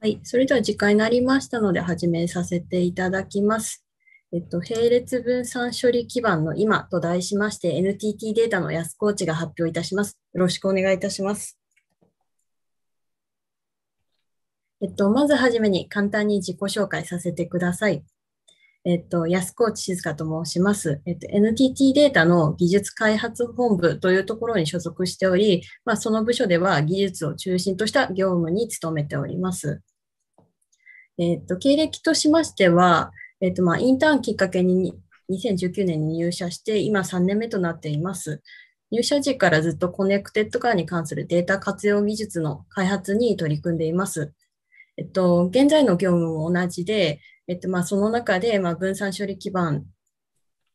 はい、それでは時間になりましたので始めさせていただきます。えっと、並列分散処理基盤の今と題しまして NTT データの安コーチが発表いたします。よろしくお願いいたします。えっと、まずはじめに簡単に自己紹介させてください。えっと、安河内静香と申します。えっと、NTT データの技術開発本部というところに所属しており、まあ、その部署では技術を中心とした業務に努めております。えっ、ー、と、経歴としましては、えっ、ー、と、まあ、インターンきっかけに2019年に入社して、今3年目となっています。入社時からずっとコネクテッドカーに関するデータ活用技術の開発に取り組んでいます。えっと、現在の業務も同じで、えっと、まあ、その中で、まあ、分散処理基盤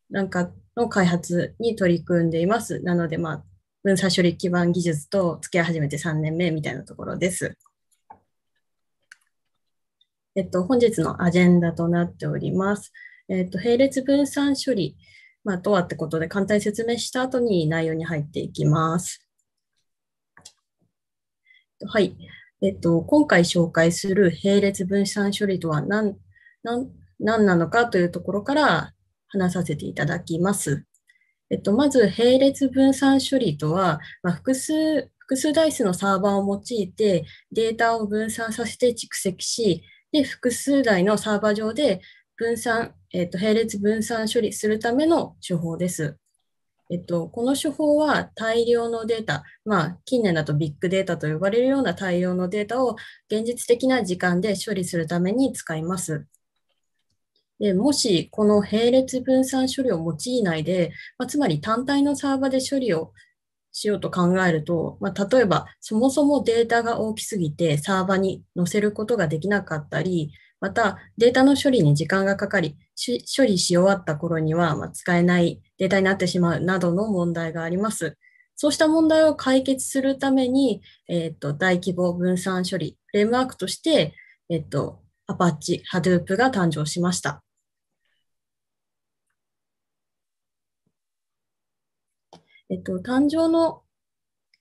なんかの開発に取り組んでいます。なので、まあ、分散処理基盤技術と付き合い始めて3年目みたいなところです。えっと、本日のアジェンダとなっております。えっと、並列分散処理、まあ、とはってことで簡単に説明した後に内容に入っていきます。はい。えっと、今回紹介する並列分散処理とは何何何なのかというところから話させていただきます。えっと、まず、並列分散処理とは、まあ、複数、複数ダイスのサーバーを用いてデータを分散させて蓄積し、で、複数台のサーバー上で分散、えっと、並列分散処理するための手法です。えっと、この手法は大量のデータ、まあ、近年だとビッグデータと呼ばれるような大量のデータを現実的な時間で処理するために使います。でもし、この並列分散処理を用いないで、まあ、つまり単体のサーバーで処理をしようと考えると、まあ、例えばそもそもデータが大きすぎてサーバに載せることができなかったり、またデータの処理に時間がかかり、処理し終わった頃にはま使えないデータになってしまうなどの問題があります。そうした問題を解決するために、えっ、ー、と大規模分散処理フレームワークとして、えっ、ー、とアパッチ、ハドゥープが誕生しました。えっと、誕生の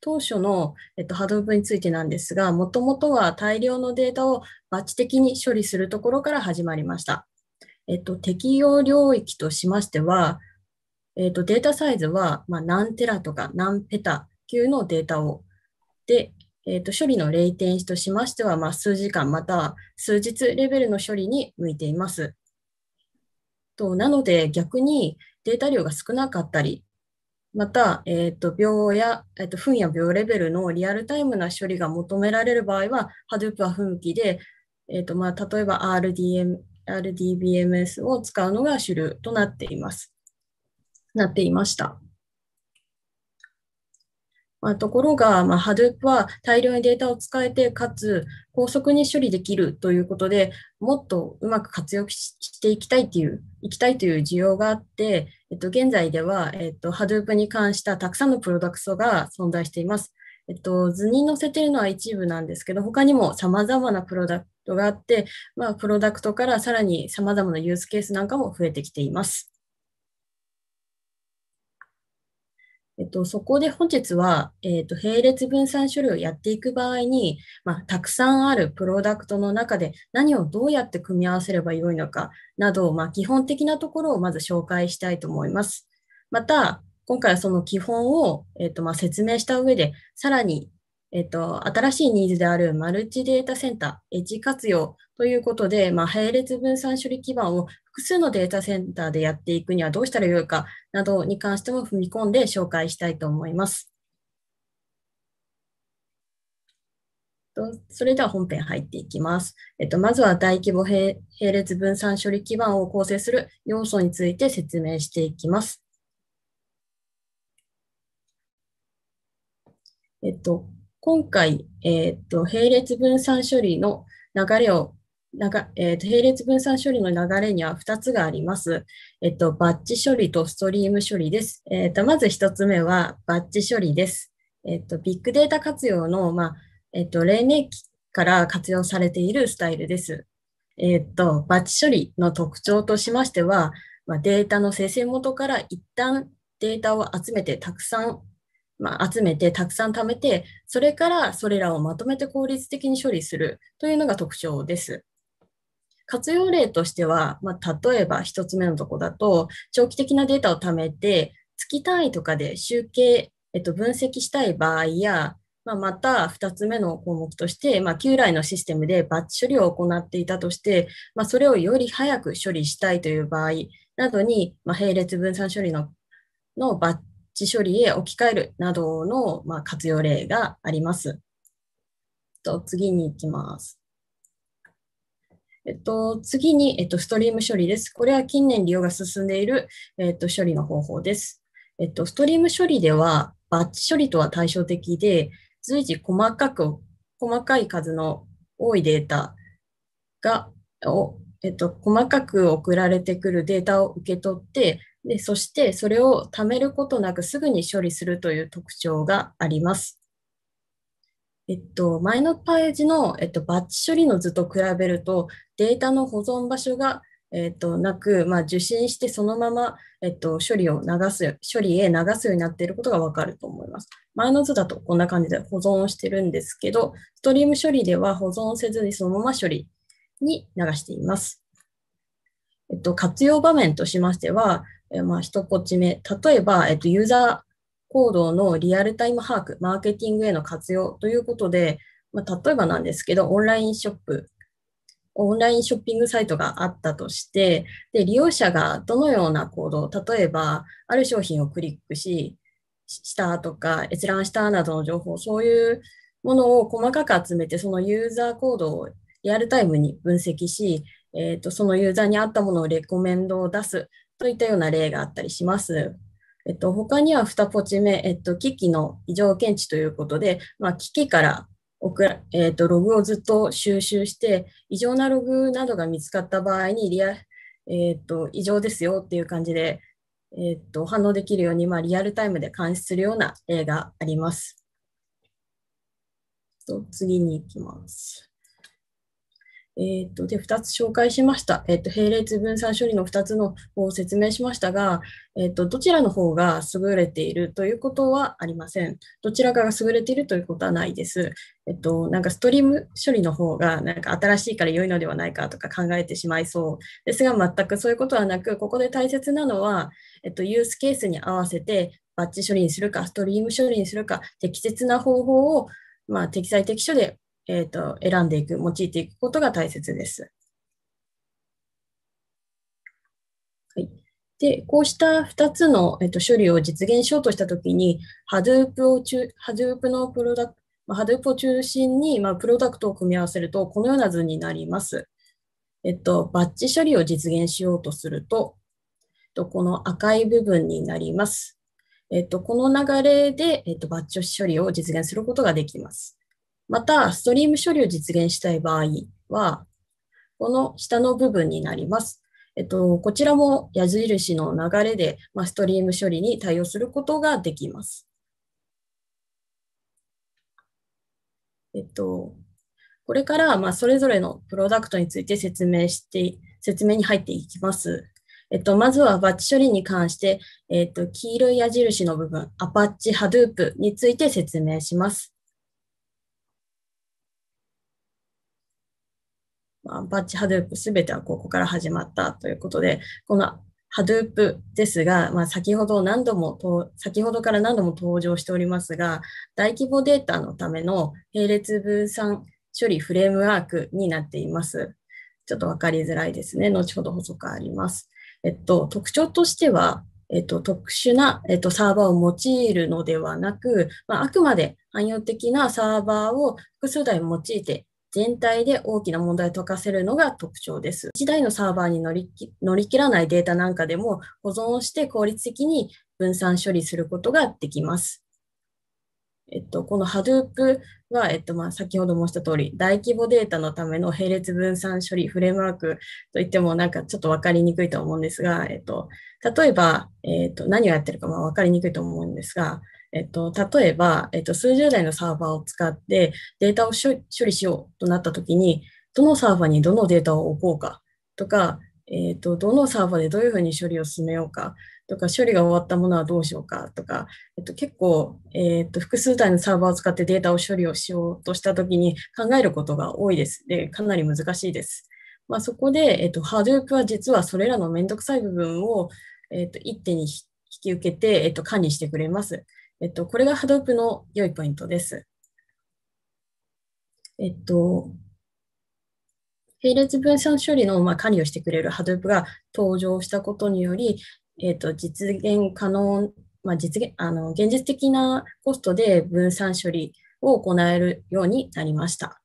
当初の、えっと、ハドーについてなんですが、もともとは大量のデータをバッチ的に処理するところから始まりました。えっと、適用領域としましては、えっと、データサイズは、まあ、何テラとか何ペタ級のデータを、で、えっと、処理のレイテンシとしましては、まあ、数時間または数日レベルの処理に向いています。となので逆にデータ量が少なかったりまた、えーと、病秒や、えーと、分や秒レベルのリアルタイムな処理が求められる場合は、Hadoop は不向きで、えーとまあ、例えば RDM RDBMS を使うのが主流となっています。なっていました。まあ、ところが、まあ、Hadoop は大量にデータを使えて、かつ高速に処理できるということで、もっとうまく活用していきたいという、いきたいという需要があって、えっと、現在では、えっと、Hadoop に関したたくさんのプロダクトが存在しています。えっと、図に載せているのは一部なんですけど、他にも様々なプロダクトがあって、まあ、プロダクトからさらに様々なユースケースなんかも増えてきています。えっと、そこで本日は、えっと、並列分散処理をやっていく場合に、まあ、たくさんあるプロダクトの中で何をどうやって組み合わせればよいのかなど、まあ、基本的なところをまず紹介したいと思います。また、今回はその基本を、えっと、まあ説明した上で、さらに、えっと、新しいニーズであるマルチデータセンター、エッジ活用ということで、まあ、並列分散処理基盤を複数のデータセンターでやっていくにはどうしたらよいかなどに関しても踏み込んで紹介したいと思います。それでは本編入っていきます。えっと、まずは大規模並列分散処理基盤を構成する要素について説明していきます。えっと、今回、えっと、並列分散処理の流れをえー、並列分散処理の流れには2つがあります。えっと、バッチ処理とストリーム処理です。えと、まず1つ目はバッチ処理です。えっと、ビッグデータ活用の、まあえっと、期から活用されているスタイルです。えっと、バッチ処理の特徴としましては、まあ、データの生成元から一旦データを集めてたくさん、まあ、集めてたくさん貯めて、それからそれらをまとめて効率的に処理するというのが特徴です。活用例としては、まあ、例えば1つ目のとこだと、長期的なデータを貯めて、月単位とかで集計、えっと、分析したい場合や、まあ、また2つ目の項目として、まあ、旧来のシステムでバッチ処理を行っていたとして、まあ、それをより早く処理したいという場合などに、まあ、並列分散処理ののバッチ処理へ置き換えるなどの、まあ、活用例があります。と次に行きます。えっと、次に、えっと、ストリーム処理です。これは近年利用が進んでいる、えっと、処理の方法です。えっと、ストリーム処理では、バッチ処理とは対照的で、随時細かく、細かい数の多いデータが、をえっと、細かく送られてくるデータを受け取って、でそしてそれを貯めることなくすぐに処理するという特徴があります。えっと、前のページの、えっと、バッチ処理の図と比べると、データの保存場所が、えー、となく、まあ、受信してそのまま、えー、と処理を流す処理へ流すようになっていることがわかると思います。前の図だとこんな感じで保存をしてるんですけど、ストリーム処理では保存せずにそのまま処理に流しています。えっと、活用場面としましては、えまあ、一ち目、例えば、えっと、ユーザー行動のリアルタイム把握、マーケティングへの活用ということで、まあ、例えばなんですけど、オンラインショップオンラインショッピングサイトがあったとして、で、利用者がどのような行動、例えば、ある商品をクリックし、したとか、閲覧したなどの情報、そういうものを細かく集めて、そのユーザー行動をリアルタイムに分析し、えーと、そのユーザーに合ったものをレコメンドを出すといったような例があったりします。えっと、他には2ポチ目、えっと、機器の異常検知ということで、まあ、機器からえー、とログをずっと収集して、異常なログなどが見つかった場合にリア、えーと、異常ですよっていう感じで、えーと、反応できるように、まあ、リアルタイムで監視するような例があります。と次に行きます。えーと、で2つ紹介しました、えーと。並列分散処理の2つの方を説明しましたが、えーと、どちらの方が優れているということはありません。どちらかが優れているということはないです。えっ、ー、と、なんかストリーム処理の方がなんか新しいから良いのではないかとか考えてしまいそうですが、全くそういうことはなく、ここで大切なのは、えっ、ー、と、ユースケースに合わせてバッチ処理にするか、ストリーム処理にするか、適切な方法を、まあ、適材適所でえーと、選んでいく、用いていくことが大切です。はい、でこうした2つの、えーと、処理を実現しようとしたときに Hadoop を中、Hadoop のプロダクト、まあ、Hadoop を中心に、まあ、プロダクトを組み合わせると、このような図になります。えっ、と、バッチ処理を実現しようとすると、えっと、この赤い部分になります。えっと、この流れで、えっと、バッチ処理を実現することができます。また、ストリーム処理を実現したい場合は、この下の部分になります。えっと、こちらも矢印の流れで、まあ、ストリーム処理に対応することができます。えっと、これから、まあ、それぞれのプロダクトについて説明して、説明に入っていきます。えっと、まずはバッチ処理に関して、えっと、黄色い矢印の部分、a p a c h ド Hadoop について説明します。まあ、バッチハドゥープ、全すべてはここから始まったということで、このハドゥープですが、まあ、先ほど何度もと、先ほどから何度も登場しておりますが、大規模データのための並列分散処理フレームワークになっています。ちょっとわかりづらいですね。後ほど補足あります。えっと、特徴としては、えっと、特殊な、えっと、サーバーを用いるのではなく、まあ、あくまで汎用的なサーバーを複数台用いて全体で大きな問題を解かせるのが特徴です。1台のサーバーに乗り乗り切らないデータなんかでも保存して効率的に分散処理することができます。えっと、この Hadoop は、えっとまあ、先ほど申した通り、大規模データのための並列分散処理フレームワークといっても、なんかちょっと分かりにくいと思うんですが、えっと、例えば、えっと、何をやってるかま分かりにくいと思うんですが、えっと、例えば、えっと、数十台のサーバーを使ってデータを処理しようとなったときに、どのサーバーにどのデータを置こうかとか、えっと、どのサーバーでどういうふうに処理を進めようかとか、処理が終わったものはどうしようかとか、えっと、結構、えっと、複数台のサーバーを使ってデータを処理をしようとしたときに考えることが多いです。で、かなり難しいです。まあ、そこで、えっと、ハード o は実はそれらのめんどくさい部分を、えっと、一手に引き受けて、えっと、管理してくれます。えっと、これが Hadoop の良いポイントです。えっと、並列分散処理のまあ管理をしてくれる Hadoop が登場したことにより、えっと、実現可能、まあ、実現あの現実的なコストで分散処理を行えるようになりました。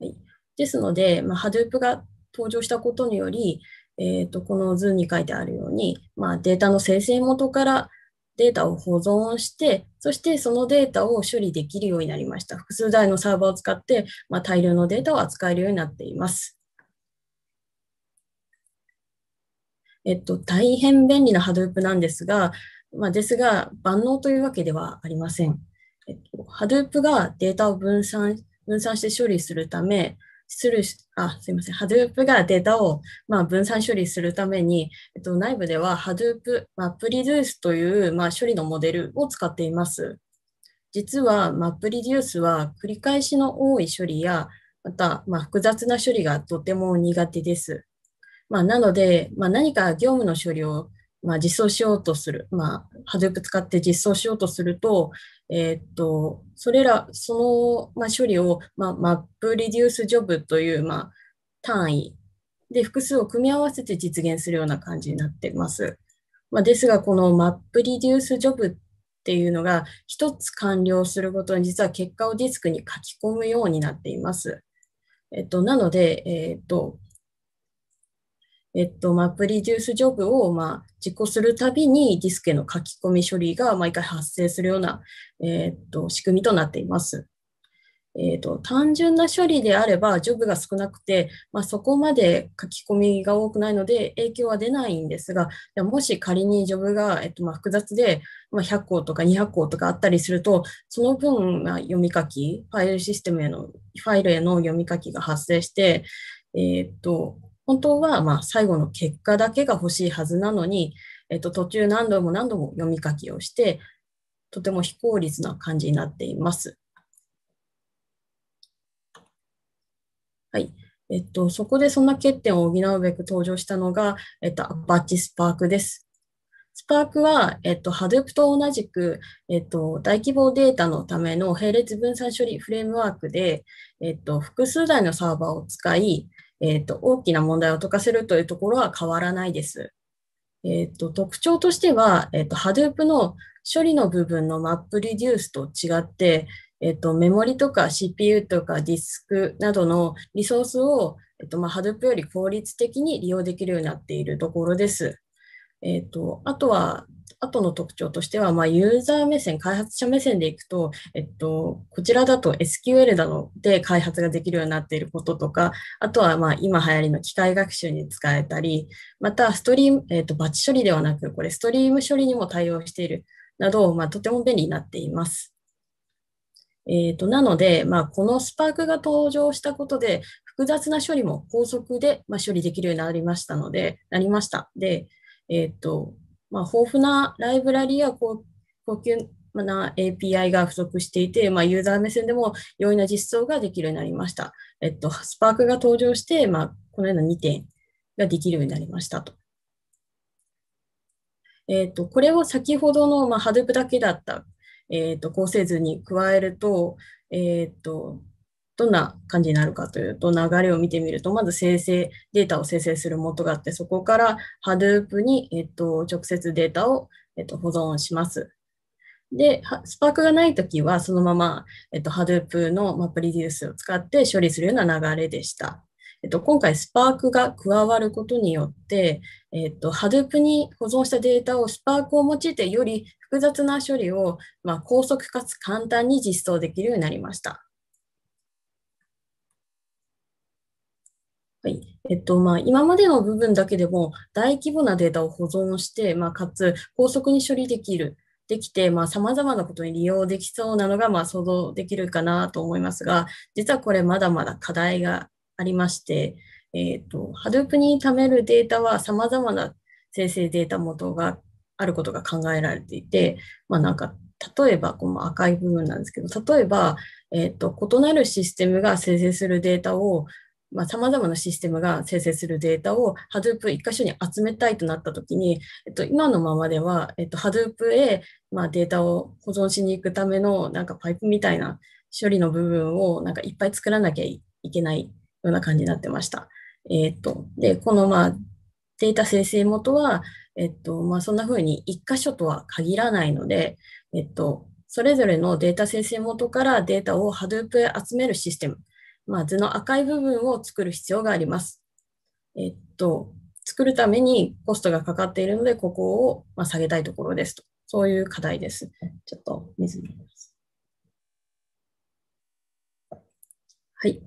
はい、ですので、まあ、Hadoop が登場したことにより、えーと、この図に書いてあるように、まあ、データの生成元からデータを保存して、そしてそのデータを処理できるようになりました。複数台のサーバーを使って、まあ、大量のデータを扱えるようになっています。えっと、大変便利な Hadoop なんですが、まあ、ですが、万能というわけではありません。えっと、Hadoop がデータを分散分散して処理するため、するあ、すいません、Hadoop がデータを、まあ、分散処理するために、えっと、内部では Hadoop、まあ、Mapreduce という、まあ、処理のモデルを使っています。実は Mapreduce は繰り返しの多い処理や、また、まあ、複雑な処理がとても苦手です。まあ、なので、まあ、何か業務の処理をまあ、実装しようとする、まあ、Hadoop 使って実装しようとすると、えー、っと、それら、その、まあ、処理を、まあ、マップリデュースジョブという、まあ、単位で複数を組み合わせて実現するような感じになっています。まあ、ですが、このマップリデュースジョブっていうのが、一つ完了するごとに実は結果をディスクに書き込むようになっています。えっと、なので、えっと、えっと、まあ、プリデュースジョブを、まあ、実行するたびにディスクへの書き込み処理が毎回発生するような、えっと、仕組みとなっています。えっと、単純な処理であれば、ジョブが少なくて、まあ、そこまで書き込みが多くないので、影響は出ないんですが、もし仮にジョブが、えっと、まあ複雑で、まあ、100個とか200個とかあったりすると、その分、まあ、読み書き、ファイルシステムへの、ファイルへの読み書きが発生して、えっと、本当はま最後の結果だけが欲しいはずなのに、えっと、途中何度も何度も読み書きをして、とても非効率な感じになっています。はい。えっと、そこでそんな欠点を補うべく登場したのが、えっと、アパッチスパークです。スパークは、えっと、Hadoop と同じく、えっと、大規模データのための並列分散処理フレームワークで、えっと、複数台のサーバーを使い、えっ、ー、と、大きな問題を解かせるというところは変わらないです。えっ、ー、と、特徴としては、えっ、ー、と、Hadoop の処理の部分のマップリデュースと違って、えっ、と、メモリとか CPU とかディスクなどのリソースを、えっ、と、まあ、Hadoop より効率的に利用できるようになっているところです。えっ、と、あとは、あとの特徴としては、まあ、ユーザー目線、開発者目線でいくと、えっと、こちらだと SQL なので開発ができるようになっていることとか、あとはまあ今流行りの機械学習に使えたり、またストリーム、えっと、バッチ処理ではなく、これストリーム処理にも対応しているなど、まあ、とても便利になっています。えっと、なので、まあ、このスパークが登場したことで、複雑な処理も高速で、ま処理できるようになりましたので、なりました。で、えーとまあ、豊富なライブラリや高級な API が不足していて、まあ、ユーザー目線でも容易な実装ができるようになりました。えっと、スパークが登場して、まあ、このような2点ができるようになりましたと。えっと、これを先ほどの、まあ、Hadoop だけだった、えっと、構成図に加えると、えっと、どんな感じになるかというと、流れを見てみると、まず生成、データを生成する元があって、そこから Hadoop に、えっと、直接データを、えっと、保存します。で、スパークがないときは、そのまま、えっと、Hadoop の、まあ、プリデュースを使って処理するような流れでした。えっと、今回、スパークが加わることによって、えっと、Hadoop に保存したデータをスパークを用いて、より複雑な処理を、まあ、高速かつ簡単に実装できるようになりました。はいえっとまあ、今までの部分だけでも大規模なデータを保存して、まあ、かつ高速に処理できるできて、まあ、様々なことに利用できそうなのが、まあ、想像できるかなと思いますが、実はこれまだまだ課題がありまして、えっ、と、Hadoop に貯めるデータは様々な生成データ元があることが考えられていて、まあ、なんか、例えば、この赤い部分なんですけど、例えば、えっ、と、異なるシステムが生成するデータを、まあ、様々なシステムが生成するデータを Hadoop 1箇所に集めたいとなったときに、えっと、今のままでは、えっと、Hadoop へ、まあ、データを保存しに行くためのなんかパイプみたいな処理の部分をなんかいっぱい作らなきゃいけないような感じになってました。えっと、で、このまあデータ生成元は、えっと、まあ、そんな風に1箇所とは限らないので、えっと、それぞれのデータ生成元からデータを Hadoop へ集めるシステムまあ、図の赤い部分を作る必要があります。えっと、作るためにコストがかかっているので、ここをま下げたいところですと。そういう課題です。ちょっと水にます。はい。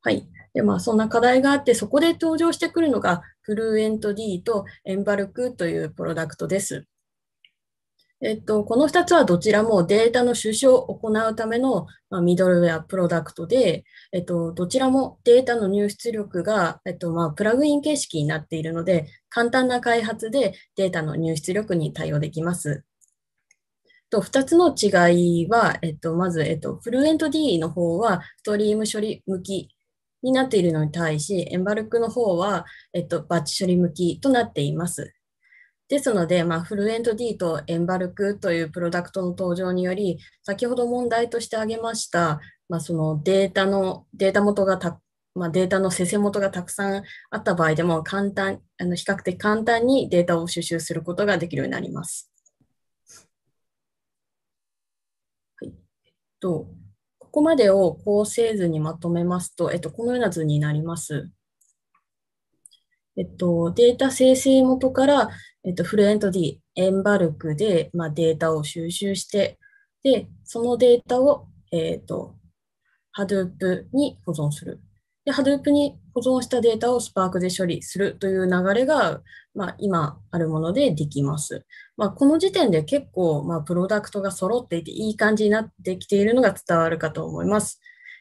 はい。で、まあ、そんな課題があって、そこで登場してくるのが、フルエント D とエンバルクというプロダクトです。えっと、この2つはどちらもデータの収集を行うための、まあ、ミドルウェアプロダクトで、えっと、どちらもデータの入出力が、えっとまあ、プラグイン形式になっているので、簡単な開発でデータの入出力に対応できます。と2つの違いは、えっと、まず、えっと、フルエント D の方はストリーム処理向きになっているのに対し、エンバルクの方は、えっと、バッチ処理向きとなっています。ですので、まあ、フルエント D とエンバルクというプロダクトの登場により、先ほど問題として挙げました、まあ、そのデータの、データ元がた、まあ、データのせせ元がたくさんあった場合でも、簡単、あの比較的簡単にデータを収集することができるようになります。はい。えっと、ここまでを構成図にまとめますと、えっと、このような図になります。えっと、データ生成元からえっと、フルエント D、エンバルクで、まあ、データを収集して、で、そのデータを、えっ、ー、と、Hadoop に保存する。で、Hadoop に保存したデータを Spark で処理するという流れが、まあ、今あるものでできます。まあ、この時点で結構、まあ、プロダクトが揃っていて、いい感じになってきているのが伝わるかと思います。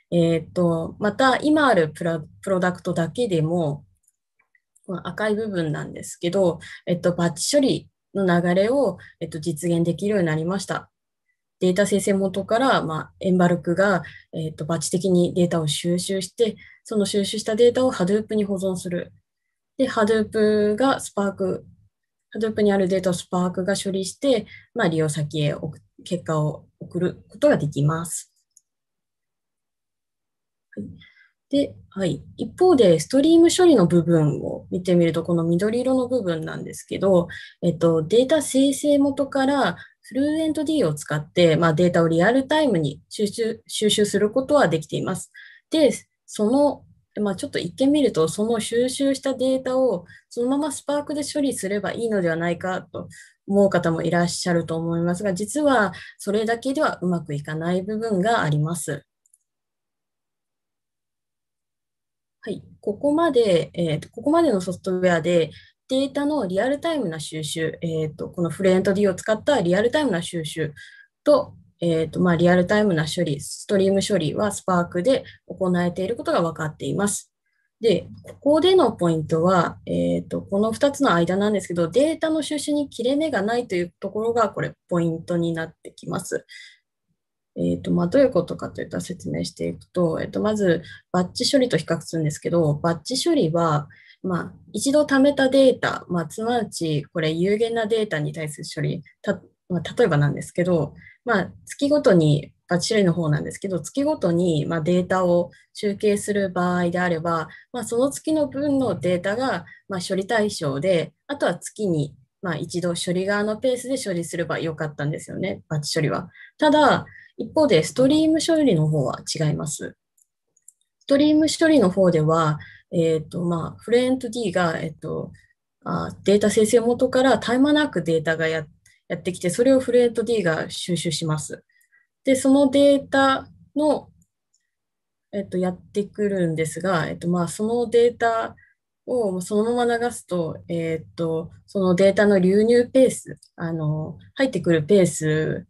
えっ、ー、と、また、今あるプロダクトだけでも、この赤い部分なんですけど、えっと、バッチ処理の流れを、えっと、実現できるようになりました。データ生成元から、まあ、エンバルクが、えっと、バッチ的にデータを収集して、その収集したデータを Hadoop に保存する。で、Hadoop がスパーク、Hadoop にあるデータを Spark が処理して、まあ、利用先へ結果を送ることができます。はいで、はい。一方で、ストリーム処理の部分を見てみると、この緑色の部分なんですけど、えっと、データ生成元からフルエント D を使って、まあ、データをリアルタイムに収集収集することはできています。で、その、まあ、ちょっと一見見ると、その収集したデータをそのままスパークで処理すればいいのではないかと思う方もいらっしゃると思いますが、実はそれだけではうまくいかない部分があります。はい、ここまで、えーと、ここまでのソフトウェアで、データのリアルタイムな収集、えーと、このフレント D を使ったリアルタイムな収集と、えーとまあ、リアルタイムな処理、ストリーム処理は Spark で行えていることが分かっています。で、ここでのポイントは、えーと、この2つの間なんですけど、データの収集に切れ目がないというところが、これ、ポイントになってきます。えーとまあ、どういうことかといった説明していくと、えー、とまずバッチ処理と比較するんですけど、バッチ処理は、まあ、一度貯めたデータ、まあ、すなわちこれ有限なデータに対する処理、たまあ、例えばなんですけど、まあ、月ごとにバッチ処理の方なんですけど、月ごとに、まあ、データを集計する場合であれば、まあ、その月の分のデータが、まあ、処理対象で、あとは月に、まあ、一度処理側のペースで処理すればよかったんですよね、バッチ処理は。ただ、一方で、ストリーム処理の方は違います。ストリーム処理の方では、えっ、ー、と、まあ、フレント D が、えっ、ー、と、あデータ生成元から絶え間なくデータがややってきて、それをフレント D が収集します。で、そのデータの、えっ、ー、と、やってくるんですが、えっ、と、まあ、そのデータをそのまま流すと、えっ、と、そのデータの流入ペース、あの、入ってくるペース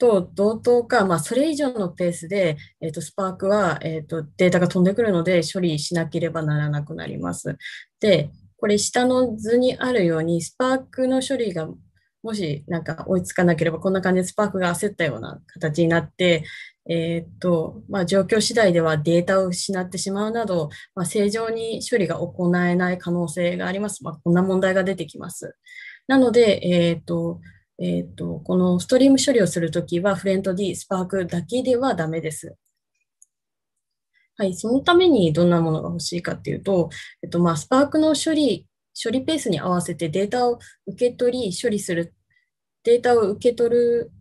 と同等か、まあ、それ以上のペースで、えー、とスパークは、えー、とデータが飛んでくるので処理しなければならなくなります。で、これ下の図にあるようにスパークの処理がもしなんか追いつかなければこんな感じでスパークが焦ったような形になって、えー、っとまあ、状況次第ではデータを失ってしまうなど、まあ、正常に処理が行えない可能性があります。まあ、こんな問題が出てきます。なので、えー、っとえっ、ー、と、このストリーム処理をするときは、フレント D、スパークだけではダメです。はい、そのためにどんなものが欲しいかっていうと、えっと、まあ、スパークの処理、処理ペースに合わせてデータを受け取り、処理する、データを受け取る、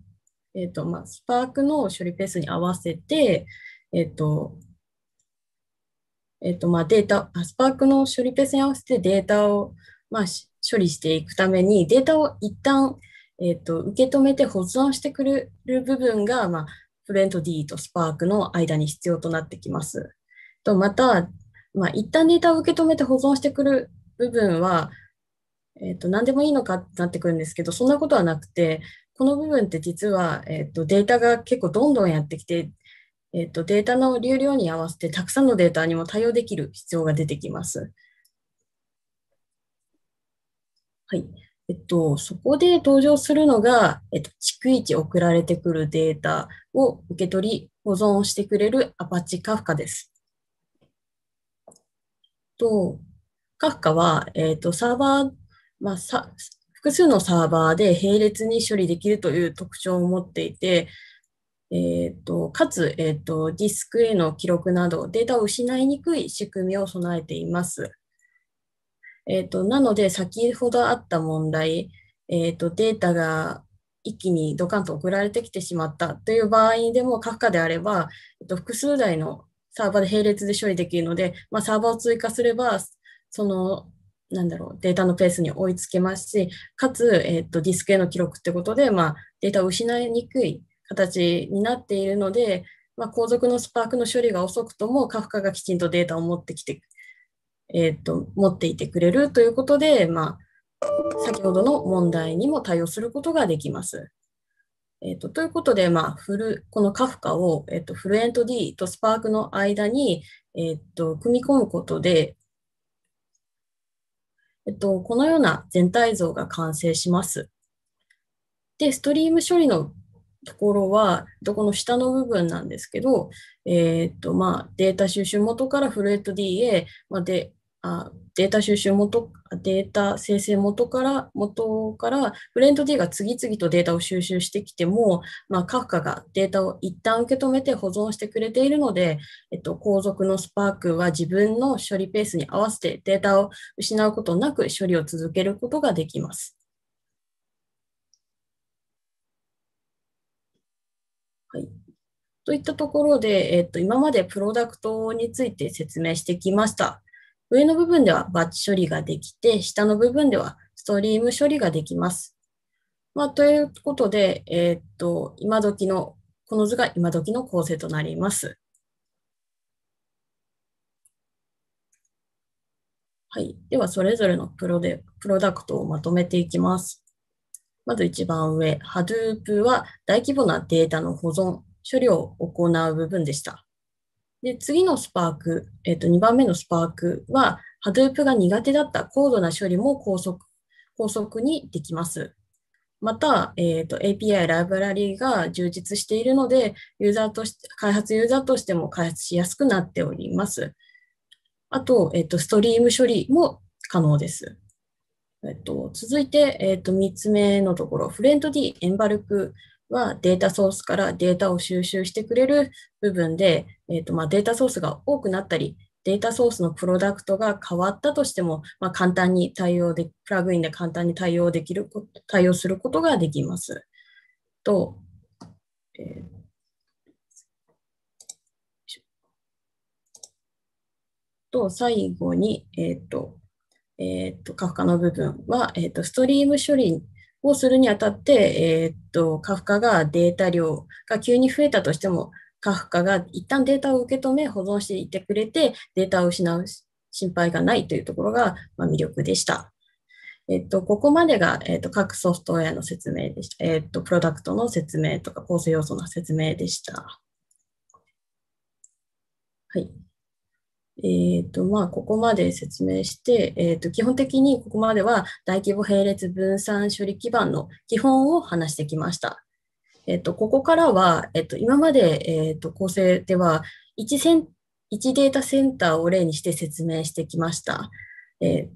えっと、まあ、スパークの処理ペースに合わせて、えっと、えっと、まあ、データ、スパークの処理ペースに合わせてデータを、まあ、処理していくために、データを一旦えーと、受け止めて保存してくれる部分が、まあ、フレント D とスパークの間に必要となってきます。とまた、まあ、一旦データを受け止めて保存してくる部分は、えーと、何でもいいのかってなってくるんですけどそんなことはなくてこの部分って実は、えーと、データが結構どんどんやってきて、えー、とデータの流量に合わせてたくさんのデータにも対応できる必要が出てきます。はい、えっと、そこで登場するのが、えっと、逐一送られてくるデータを受け取り、保存してくれるアパッチカフカです。と、カフカは、えっと、サーバー、まあ、さ複数のサーバーで並列に処理できるという特徴を持っていて、えーと、かつ、えーとディスクへの記録などデータを失いにくい仕組みを備えています。えーと、なので、先ほどあった問題、えーと、データが一気にドカンと送られてきてしまったという場合でも、k a f k であれば、えーと、複数台のサーバーで並列で処理できるので、まあ、サーバーを追加すれば、そのなんだろう、データのペースに追いつけますし、かつ、えっ、ー、と、ディスクへの記録ってことで、まあ、データを失いにくい形になっているので、まあ、後続のスパークの処理が遅くとも、カフカがきちんとデータを持ってきてえーと、持っていてくれるということで、まあ、先ほどの問題にも対応することができます。えーと、ということで、まあ、フルこのカフカを、えーと、とフルエント D とスパークの間に、えー、と組み込むことで、えー、とこのような全体像が完成します。で、ストリーム処理のところは、どこの下の部分なんですけど、えーとまあ、データ収集元からフルエット D へ、まあ、であデータ収集元、データ生成元から、元から、フレンド D が次々とデータを収集してきても、まあ、カフカがデータを一旦受け止めて保存してくれているので、えっと、後続のスパークは自分の処理ペースに合わせてデータを失うことなく処理を続けることができます。はい、といったところで、えっと、今までプロダクトについて説明してきました。上の部分ではバッチ処理ができて、下の部分ではストリーム処理ができます。まあ、ということで、えー、っと、今時の、この図が今時の構成となります。はい。では、それぞれのプロでプロダクトをまとめていきます。まず一番上、Hadoop は大規模なデータの保存、処理を行う部分でした。で、次のスパーク、えっ、と、2番目のスパークは、Hadoop が苦手だった高度な処理も高速高速にできます。また、えと、API ライブラリーが充実しているので、ユーザーとし開発ユーザーとしても開発しやすくなっております。あと、えと、ストリーム処理も可能です。えと、続いて、えと、3つ目のところ、フレンド D エンバルクはデータソースからデータを収集してくれる部分で、えーとまあ、データソースが多くなったり、データソースのプロダクトが変わったとしても、まあ、簡単に対応で、プラグインで簡単に対応できる、対応することができます。と、えーと、最後に、えっ、ー、と、えっ、ー、と、カフカの部分は、えっ、ー、と、ストリーム処理をするにあたって、えー、っと、カフカがデータ量が急に増えたとしても、カフカが一旦データを受け止め、保存していてくれて、データを失う心配がないというところが、ま魅力でした。えっと、ここまでが、えっと、各ソフトウェアの説明でした。えっと、プロダクトの説明とか構成要素の説明でした。はい。えー、と、まあ、ここまで説明して、えっ、ー、と、基本的にここまでは大規模並列分散処理基盤の基本を話してきました。えっ、ー、と、ここからは、えっ、と、今まで、えっ、と、構成では1セン、1データセンターを例にして説明してきました。え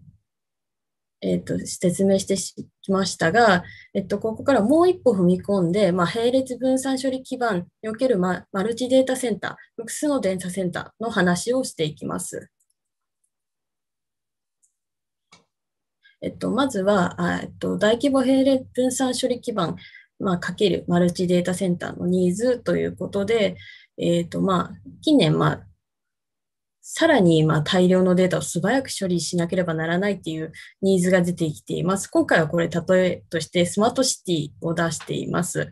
っ、と、説明してきましたが、えっと、ここからもう一歩踏み込んで、まあ、並列分散処理基盤におけるマルチデータセンター、複数の電タセンターの話をしていきます。えっと、まずは、えっと、大規模並列分散処理基盤、まあ、かけるマルチデータセンターのニーズということで、えっとまあ、近年、まあ、さらにま大量のデータを素早く処理しなければならないというニーズが出てきています。今回はこれ、例えとしてスマートシティを出しています。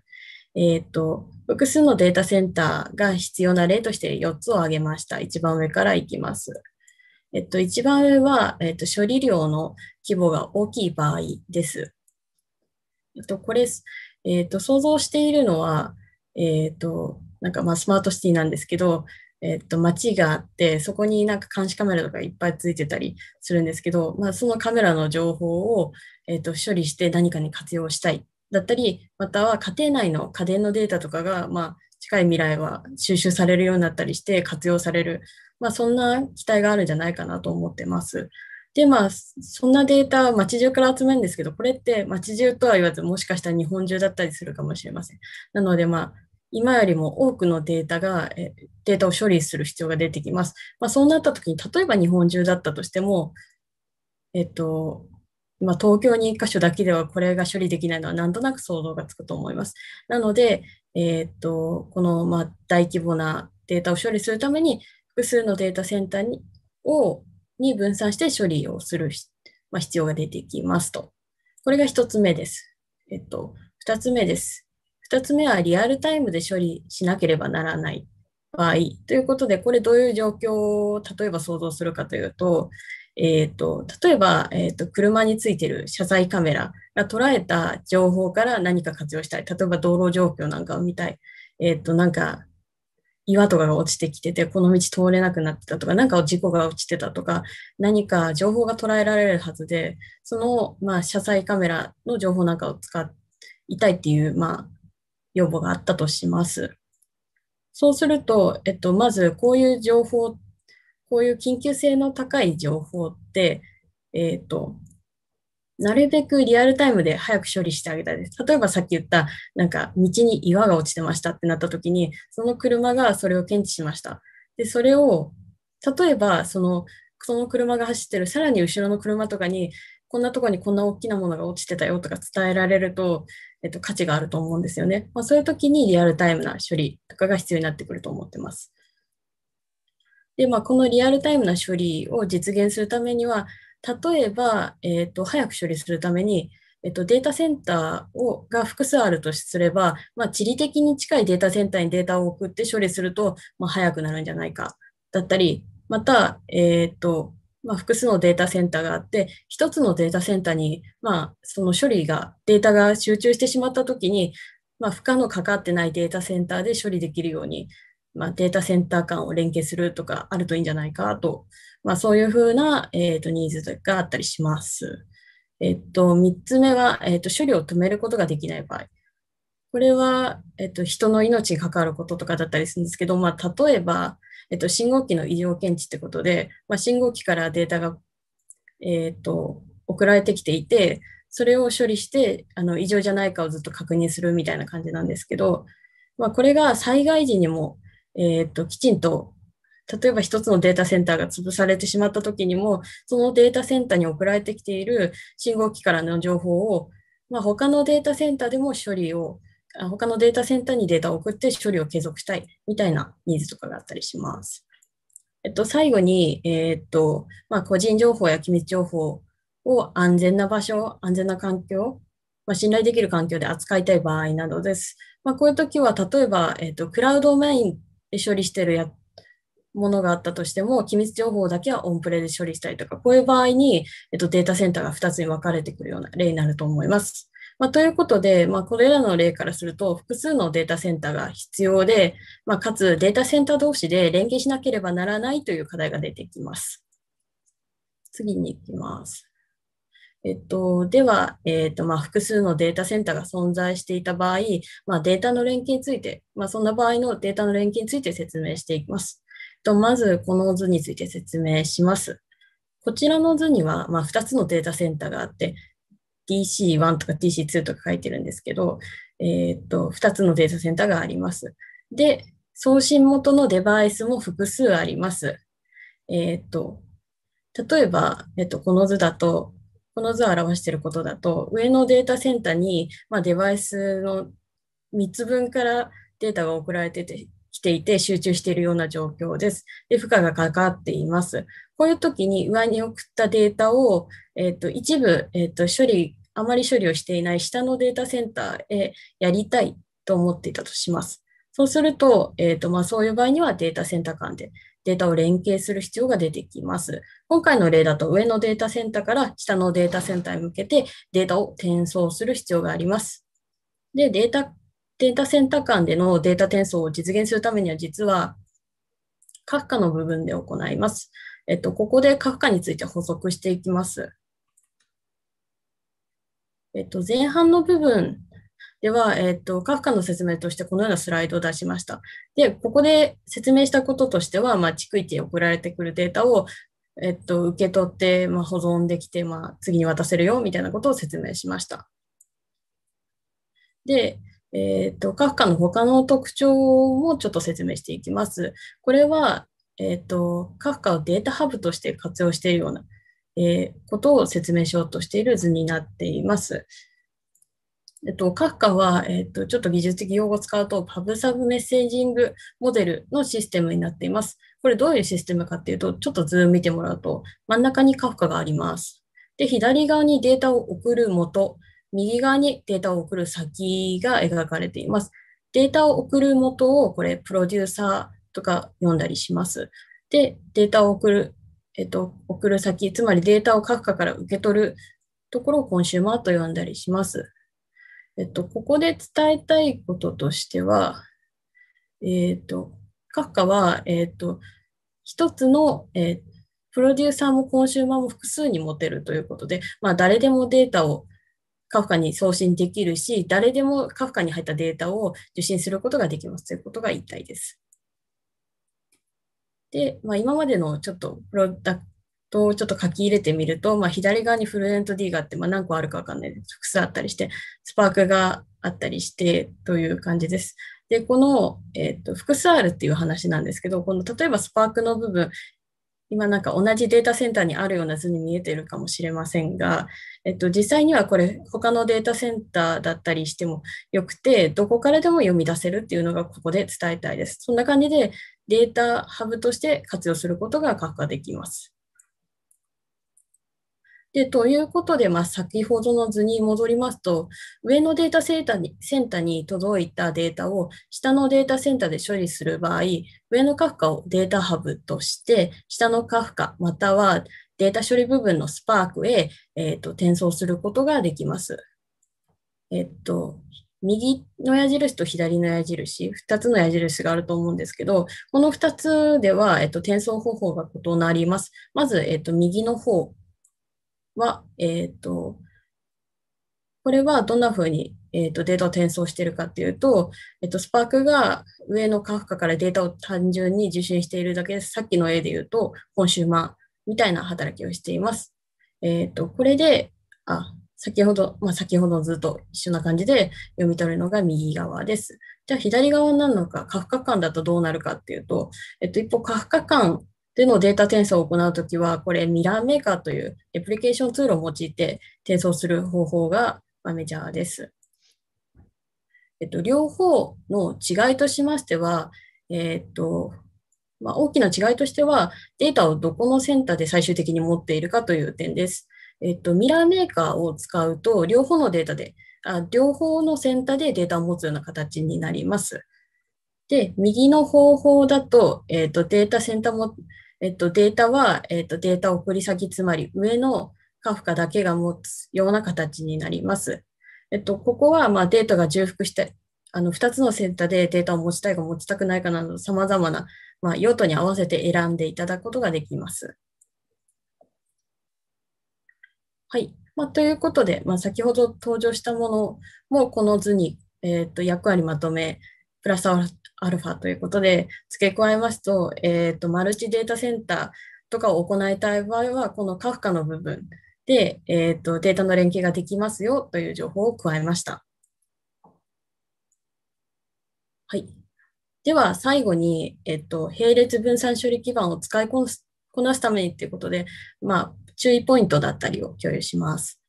えっ、ー、と、複数のデータセンターが必要な例として4つを挙げました。一番上からいきます。えっと、一番上は、えっと、処理量の規模が大きい場合です。えっと、これ、えっと、想像しているのは、えっと、なんか、まあ、スマートシティなんですけど、えっと、街があって、そこになんか監視カメラとかいっぱいついてたりするんですけど、まあ、そのカメラの情報を、えっと、処理して何かに活用したいだったり、または家庭内の家電のデータとかが、まあ、近い未来は収集されるようになったりして活用される、まあ、そんな期待があるんじゃないかなと思ってます。で、まあ、そんなデータは街中から集めるんですけど、これって街中とは言わず、もしかしたら日本中だったりするかもしれません。なので、まあ、今よりも多くのデータが、えデータを処理する必要が出てきます。まあ、そうなった時に、例えば日本中だったとしても、えっと、まあ、東京に1箇所だけではこれが処理できないのはなんとなく想像がつくと思います。なので、えー、っとこのまあ大規模なデータを処理するために複数のデータセンターにをに分散して処理をする、まあ、必要が出てきますと。これが1つ目です。えっと、2つ目です。2つ目はリアルタイムで処理しなければならない場合ということで、これどういう状況を例えば想像するかというと、えーと、例えば、えーと、車についている車載カメラが捉えた情報から何か活用したい、例えば道路状況なんかを見たい、えーと、となんか岩とかが落ちてきてて、この道通れなくなってたとか、何か事故が落ちてたとか、何か情報が捉えられるはずで、その、まあ、車載カメラの情報なんかを使いたいっていう、まあ、要望があったとします。そうすると、えっと、まずこういう情報、こういう緊急性の高い情報って、えっと、なるべくリアルタイムで早く処理してあげたいです。例えばさっき言った、なんか道に岩が落ちてましたってなった時に、その車がそれを検知しました。で、それを、例えばその、その車が走ってる、さらに後ろの車とかに、こんなとこにこんな大きなものが落ちてたよとか伝えられると、えっと、価値があると思うんですよね。まあ、そういう時にリアルタイムな処理とかが必要になってくると思ってます。で、まあ、このリアルタイムな処理を実現するためには、例えば、えっと、早く処理するために、えっと、データセンターをが複数あるとすれば、まあ、地理的に近いデータセンターにデータを送って処理すると、まあ、早くなるんじゃないかだったり、また、えっとまあ、複数のデータセンターがあって、一つのデータセンターに、まあ、その処理が、データが集中してしまったときに、まあ、負荷のかかってないデータセンターで処理できるように、まあ、データセンター間を連携するとかあるといいんじゃないかと、まあ、そういうふうな、えーと、ニーズがあったりします。えっ、と、3つ目は、えっ、と、処理を止めることができない場合。これは、えっ、と、人の命に関わることとかだったりするんですけど、まあ、例えば、えっと、信号機の異常検知ってことで、まあ、信号機からデータが、えっと、送られてきていて、それを処理して、あの異常じゃないかをずっと確認するみたいな感じなんですけど、まあ、これが災害時にも、えっと、きちんと例えば一つのデータセンターが潰されてしまった時にも、そのデータセンターに送られてきている信号機からの情報を、まあ、他のデータセンターでも処理を他のデータセンターにデータを送って処理を継続したいみたいなニーズとかがあったりします。えっと、最後に、えー、っとまあ、個人情報や機密情報を安全な場所、安全な環境、まあ、信頼できる環境で扱いたい場合などです。まあ、こういう時は、例えば、えっと、クラウドメインで処理してるやものがあったとしても、機密情報だけはオンプレで処理したりとか、こういう場合に、えっと、データセンターが2つに分かれてくるような例になると思います。まあ、ということで、まあ、これらの例からすると、複数のデータセンターが必要で、まあ、かつデータセンター同士で連携しなければならないという課題が出てきます。次に行きます。えっと、では、えっとまあ、複数のデータセンターが存在していた場合、まあ、データの連携について、まあ、そんな場合のデータの連携について説明していきます。とまず、この図について説明します。こちらの図には、ま2つのデータセンターがあって、TC1 とか TC2 とか書いてるんですけど、えー、っと、2つのデータセンターがあります。で、送信元のデバイスも複数あります。えー、っと、例えば、えっと、この図だと、この図を表していることだと、上のデータセンターに、まあ、デバイスの3つ分からデータが送られててきていて、集中しているような状況です。で、負荷がかかっています。こういう時に上に送ったデータを、えっと、一部、えっと、処理あまり処理をしていない下のデータセンターへやりたいと思っていたとします。そうすると、えーとまあ、そういう場合にはデータセンター間でデータを連携する必要が出てきます。今回の例だと上のデータセンターから下のデータセンターへ向けてデータを転送する必要があります。で、データ、データセンター間でのデータ転送を実現するためには実はカフカの部分で行います。えっと、ここでカフカについて補足していきます。えっと、前半の部分では、えっと、カフカの説明としてこのようなスライドを出しました。で、ここで説明したこととしては、まあ、逐一送られてくるデータを、えっと、受け取って、まあ、保存できて、まあ、次に渡せるよみたいなことを説明しました。で、えっと、カフカの他の特徴もちょっと説明していきます。これは、えっと、カフカをデータハブとして活用しているようなえー、ことを説明しようとしている図になっています。えっと、カフカは、えっと、ちょっと技術的用語を使うと、パブサブメッセージングモデルのシステムになっています。これどういうシステムかっていうと、ちょっと図見てもらうと、真ん中にカフカがあります。で、左側にデータを送る元、右側にデータを送る先が描かれています。データを送る元を、これ、プロデューサーとか読んだりします。で、データを送るえっと、送る先、つまりデータを各課から受け取るところをコンシューマーと呼んだりします。えっと、ここで伝えたいこととしては、えっと、各課は、えっと、一つの、えー、プロデューサーもコンシューマーも複数に持てるということで、まあ、誰でもデータをカフカに送信できるし、誰でもカフカに入ったデータを受信することができますということが言いたいです。で、まあ、今までのちょっとプロダクトをちょっと書き入れてみると、まあ、左側にフルエント D があって、まあ、何個あるかわかんないです。複数あったりして、スパークがあったりしてという感じです。で、この、えーと、複数あるっていう話なんですけど、この例えばスパークの部分、今なんか同じデータセンターにあるような図に見えているかもしれませんが、えっと、実際にはこれ他のデータセンターだったりしてもよくて、どこからでも読み出せるっていうのがここで伝えたいです。そんな感じで、データハブとして活用することが確保できます。で、ということで、まあ、先ほどの図に戻りますと、上のデータセンターにセンターに届いたデータを下のデータセンターで処理する場合、上のカフカをデータハブとして、下のカフカまたはデータ処理部分のスパークへ、えーと、転送することができます。えっ、と、右の矢印と左の矢印、2つの矢印があると思うんですけど、この2つでは、えっと、転送方法が異なります。まず、えっと、右の方は、えっと、これはどんな風に、えっと、データを転送しているかっていうと、えっと、スパークが上のカフカからデータを単純に受信しているだけです。さっきの絵で言うと、コンシューマーみたいな働きをしています。えっと、これで、あ、先ほど、まあ、先ほどずっと一緒な感じで読み取るのが右側です。じゃあ左側なのか、カフカ感だとどうなるかっていうと、えっと、一方、カフカ感でのデータ転送を行うときは、これ、ミラーメーカーというレプリケーションツールを用いて転送する方法がメジャーです。えっと、両方の違いとしましては、えっと、まあ、大きな違いとしては、データをどこのセンターで最終的に持っているかという点です。えっと、ミラーメーカーを使うと、両方のデータで、あ両方のセンターでデータを持つような形になります。で、右の方法だと、えっと、データセンターも、えっと、データは、えっと、データ送り先、つまり上のカフカだけが持つような形になります。えっと、ここは、まあ、データが重複して、あの、2つのセンターでデータを持ちたいか持ちたくないかなど、様々な、まあ、用途に合わせて選んでいただくことができます。はい。まあ、ということで、まあ、先ほど登場したものもこの図に、えーと、役割まとめプラスアルファということで付け加えますと,、えーと、マルチデータセンターとかを行いたい場合はこのカフカの部分で、えーと、とデータの連携ができますよという情報を加えました。はい、では最後に、えっと、並列分散処理基盤を使いこなすためにということで、まあ、注意ポイントだったりを共有します。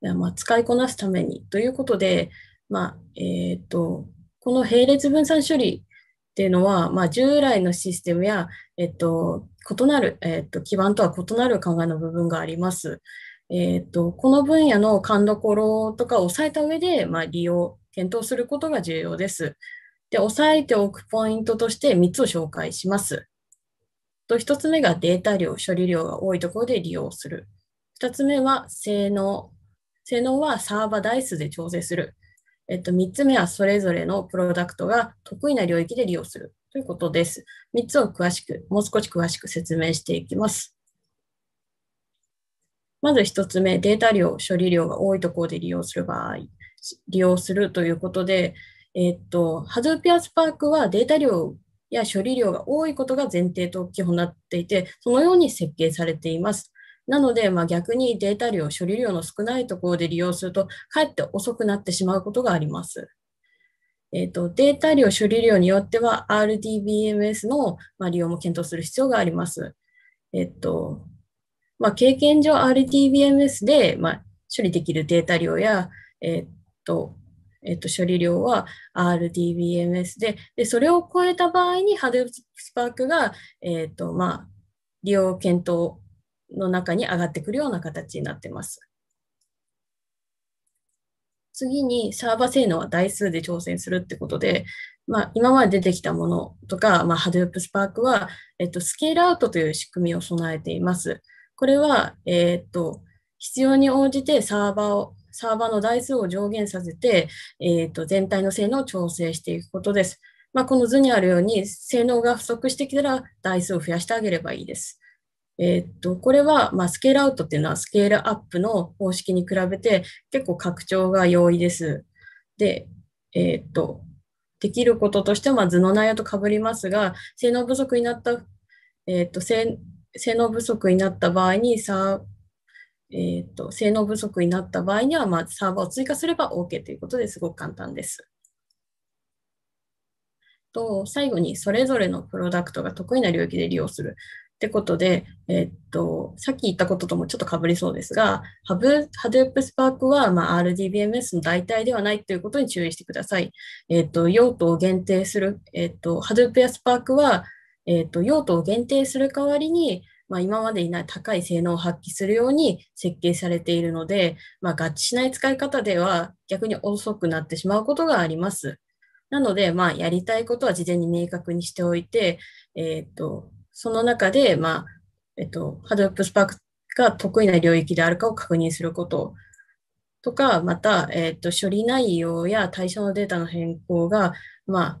まあ、使いこなすためにということで、まあえーと、この並列分散処理っていうのは、まあ、従来のシステムや、えっと、異なる、えっと、基盤とは異なる考えの部分があります。えっと、この分野の勘どころとかを抑えた上で、まあ、利用、検討することが重要です。で、押さえておくポイントとして3つを紹介します。と1つ目がデータ量、処理量が多いところで利用する。2つ目は性能。性能はサーバー台数で調整する。えっと、3つ目はそれぞれのプロダクトが得意な領域で利用するということです。3つを詳しく、もう少し詳しく説明していきます。まず1つ目、データ量、処理量が多いところで利用する場合、利用するということで、えっと、h a d ピアスパ Spark はデータ量や処理量が多いことが前提と基本になっていて、そのように設計されています。なので、まあ、逆にデータ量、処理量の少ないところで利用すると、かえって遅くなってしまうことがあります。えーと、データ量、処理量によっては RDBMS の、まあ、利用も検討する必要があります。えっ、とまあ、経験上 RDBMS で、まあ、処理できるデータ量や、えっ、とえっと、処理量は RDBMS でで、それを超えた場合に Hadoop Spark が、えっとまあ、利用検討の中に上がってくるような形になってます。次にサーバー性能は台数で挑戦するってことで、まあ、今まで出てきたものとか、まあ、Hadoop Spark は、えっと、スケールアウトという仕組みを備えています。これは、えっと必要に応じてサーバーをサーバーの台数を上限させて、えー、と全体の性能を調整していくことです。まあ、この図にあるように、性能が不足してきたら台数を増やしてあげればいいです。えっ、ー、と、これは、まあ、スケールアウトっていうのはスケールアップの方式に比べて結構拡張が容易です。で、えっ、ー、と、できることとしては、まあ、図の内容とかぶりますが、性能不足になった、えっ、ー、と性、性能不足になった場合にサえーと、性能不足になった場合には、まあ、サーバーを追加すれば OK ということですごく簡単です。と最後にそれぞれのプロダクトが得意な領域で利用するってことで、えー、っと、さっき言ったことともちょっとかぶりそうですが、Hadoop Spark は、まあ、RDBMS の代替ではないということに注意してください。えー、っと、用途を限定する、えー、っと、Hadoop や Spark は、えっと、用途を限定する代わりに、まあ、今までにない高い性能を発揮するように設計されているので、まあ、合致しない使い方では逆に遅くなってしまうことがあります。なので、まあ、やりたいことは事前に明確にしておいて、えっ、ー、とその中で、まあえっ、ー、と、ハード o o p s p a が得意な領域であるかを確認することとか、また、えっ、ー、と処理内容や対象のデータの変更が、まあ、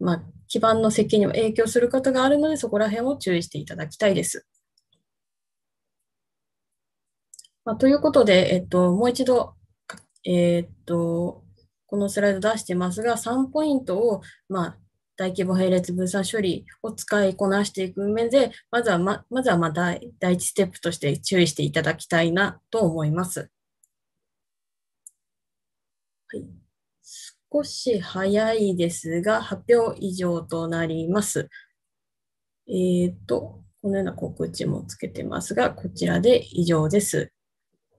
まあ、基盤の設計にも影響することがあるので、そこら辺を注意していただきたいです。まあ、ということで、えっと、もう一度、えー、っと、このスライド出してますが、3ポイントを、まあ、大規模並列分散処理を使いこなしていく面で、まずはま、まずはま第1ステップとして注意していただきたいなと思います。はい少し早いですが、発表以上となります。えっ、ー、と、このような告知もつけてますが、こちらで以上です。